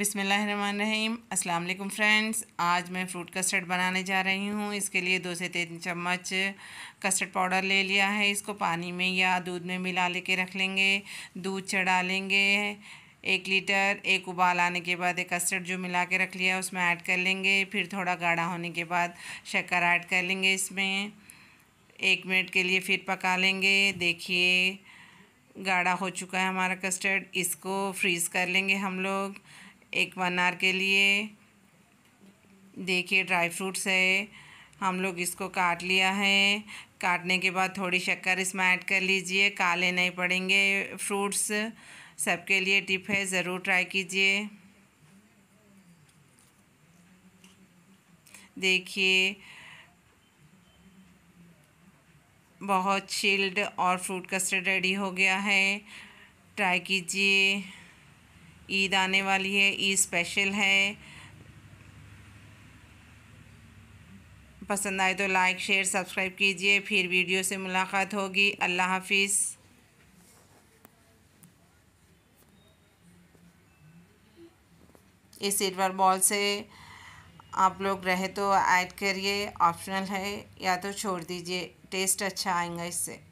बिसमीम वालेकुम फ्रेंड्स आज मैं फ्रूट कस्टर्ड बनाने जा रही हूँ इसके लिए दो से तीन चम्मच कस्टर्ड पाउडर ले लिया है इसको पानी में या दूध में मिला लेके रख लेंगे दूध चढ़ा लेंगे एक लीटर एक उबाल आने के बाद एक कस्टर्ड जो मिला के रख लिया है उसमें ऐड कर लेंगे फिर थोड़ा गाढ़ा होने के बाद शक्कर ऐड कर लेंगे इसमें एक मिनट के लिए फिर पका लेंगे देखिए गाढ़ा हो चुका है हमारा कस्टर्ड इसको फ्रीज़ कर लेंगे हम लोग एक वन आर के लिए देखिए ड्राई फ्रूट्स है हम लोग इसको काट लिया है काटने के बाद थोड़ी शक्कर इसमें ऐड कर लीजिए काले नहीं पड़ेंगे फ्रूट्स सबके लिए टिप है ज़रूर ट्राई कीजिए देखिए बहुत चिल्ड और फ्रूट कस्टर्ड रेडी हो गया है ट्राई कीजिए ईद आने वाली है ईद स्पेशल है पसंद आए तो लाइक शेयर सब्सक्राइब कीजिए फिर वीडियो से मुलाकात होगी अल्लाह हाफिज़ इस सिल्वर बॉल से आप लोग रहे तो ऐड करिए ऑप्शनल है या तो छोड़ दीजिए टेस्ट अच्छा आएगा इससे